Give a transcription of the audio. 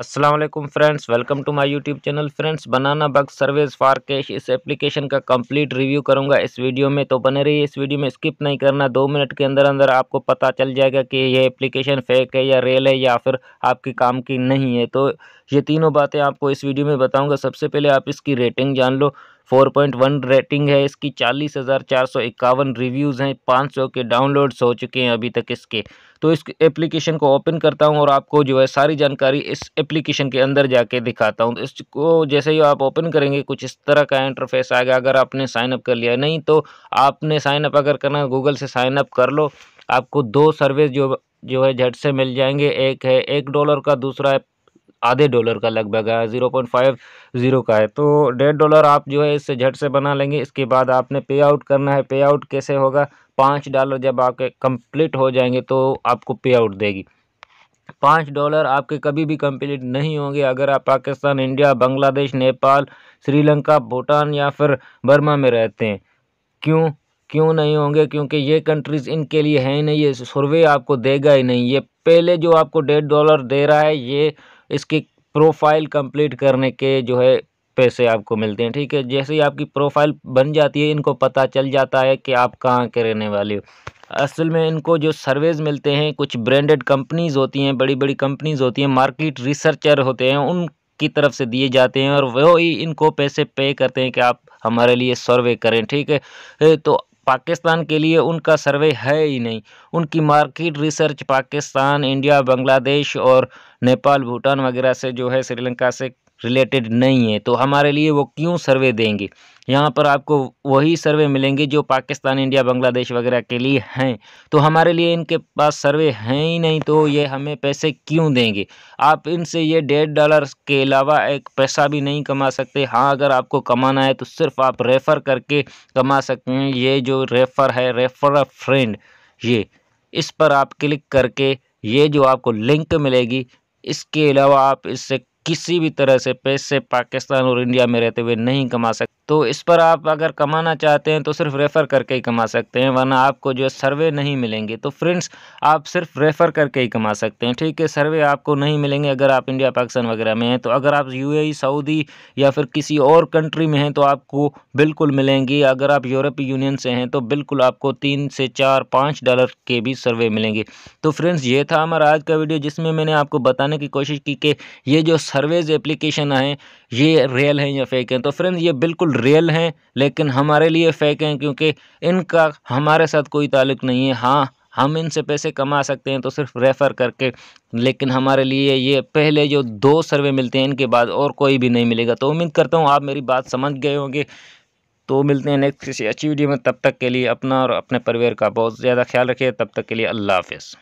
Aslam friends welcome to my YouTube channel friends banana bug service for cash इस application का complete review करूंगा इस video में तो बने रहिए इस वीडियो में स्किप नहीं करना दो मिनट के अंदर अंदर आपको पता चल जाएगा कि यह एप्लीकेशन फेक है या रियल है या फिर आपके काम की नहीं है तो ये तीनों बातें आपको इस वीडियो में बताऊँगा सबसे पहले आप इसकी रेटिंग जान लो फोर पॉइंट वन रेटिंग है इसकी चालीस हज़ार चार सौ इक्यावन रिव्यूज़ हैं पाँच सौ के डाउनलोड्स हो चुके हैं अभी तक इसके तो इस एप्लीकेशन को ओपन करता हूं और आपको जो है सारी जानकारी इस एप्लीकेशन के अंदर जाके दिखाता हूं तो इसको जैसे ही आप ओपन करेंगे कुछ इस तरह का इंटरफेस आएगा अगर आपने साइन अप कर लिया नहीं तो आपने साइन अप अगर करना गूगल से साइन अप कर लो आपको दो सर्विस जो जो है झट से मिल जाएंगे एक है एक डॉलर का दूसरा है आधे डॉलर का लगभग है ज़ीरो पॉइंट फाइव ज़ीरो का है तो डेढ़ डॉलर आप जो है इससे झट से बना लेंगे इसके बाद आपने पे आउट करना है पे आउट कैसे होगा पाँच डॉलर जब आपके कंप्लीट हो जाएंगे तो आपको पे आउट देगी पाँच डॉलर आपके कभी भी कंप्लीट नहीं होंगे अगर आप पाकिस्तान इंडिया बांग्लादेश नेपाल श्रीलंका भूटान या फिर बर्मा में रहते हैं क्यों क्यों नहीं होंगे क्योंकि ये कंट्रीज़ इनके लिए हैं नहीं ये सर्वे आपको देगा ही नहीं ये पहले जो आपको डेढ़ डॉलर दे रहा है ये इसकी प्रोफ़ाइल कंप्लीट करने के जो है पैसे आपको मिलते हैं ठीक है जैसे ही आपकी प्रोफ़ाइल बन जाती है इनको पता चल जाता है कि आप कहाँ के रहने वाले हो असल में इनको जो सर्वेज मिलते हैं कुछ ब्रांडेड कंपनीज़ होती हैं बड़ी बड़ी कंपनीज़ होती हैं मार्केट रिसर्चर होते हैं उनकी तरफ से दिए जाते हैं और वो ही इनको पैसे पे करते हैं कि आप हमारे लिए सर्वे करें ठीक है तो पाकिस्तान के लिए उनका सर्वे है ही नहीं उनकी market research Pakistan India Bangladesh और नेपाल भूटान वगैरह से जो है श्रीलंका से रिलेटेड नहीं है तो हमारे लिए वो क्यों सर्वे देंगे यहाँ पर आपको वही सर्वे मिलेंगे जो पाकिस्तान इंडिया बांग्लादेश वगैरह के लिए हैं तो हमारे लिए इनके पास सर्वे हैं ही नहीं तो ये हमें पैसे क्यों देंगे आप इनसे ये डेढ़ डॉलर के अलावा एक पैसा भी नहीं कमा सकते हाँ अगर आपको कमाना है तो सिर्फ आप रेफ़र करके कमा सकते हैं ये जो रेफ़र है रेफ़र फ्रेंड ये इस पर आप क्लिक करके ये जो आपको लिंक मिलेगी इसके अलावा आप इससे किसी भी तरह से पैसे पाकिस्तान और इंडिया में रहते हुए नहीं कमा सकते तो इस पर आप अगर कमाना चाहते हैं तो सिर्फ रेफ़र करके ही कमा सकते हैं वरना आपको जो है सर्वे नहीं मिलेंगे तो फ्रेंड्स आप सिर्फ रेफ़र करके ही कमा सकते हैं ठीक है सर्वे आपको नहीं मिलेंगे अगर आप इंडिया पाकिस्तान वगैरह में हैं तो अगर आप यूएई सऊदी या फिर किसी और कंट्री में हैं तो आपको बिल्कुल मिलेंगी अगर आप यूरोपीय यूनियन से हैं तो बिल्कुल आपको तीन से चार पाँच डॉलर के भी सर्वे मिलेंगे तो फ्रेंड्स ये था हमारा आज का वीडियो जिसमें मैंने आपको बताने की कोशिश की कि ये जो सर्वेज एप्लीकेशन आए ये रियल हैं या फेक हैं तो फ्रेंड्स ये बिल्कुल रियल हैं लेकिन हमारे लिए फ़ेक हैं क्योंकि इनका हमारे साथ कोई ताल्लुक नहीं है हाँ हम इनसे पैसे कमा सकते हैं तो सिर्फ रेफ़र करके लेकिन हमारे लिए ये पहले जो दो सर्वे मिलते हैं इनके बाद और कोई भी नहीं मिलेगा तो उम्मीद करता हूँ आप मेरी बात समझ गए होंगे तो मिलते हैं नेक्स्ट किसी अच्छी वीडियो में तब तक के लिए अपना और अपने परिवार का बहुत ज़्यादा ख्याल रखिए तब तक के लिए अल्लाह हाफिज़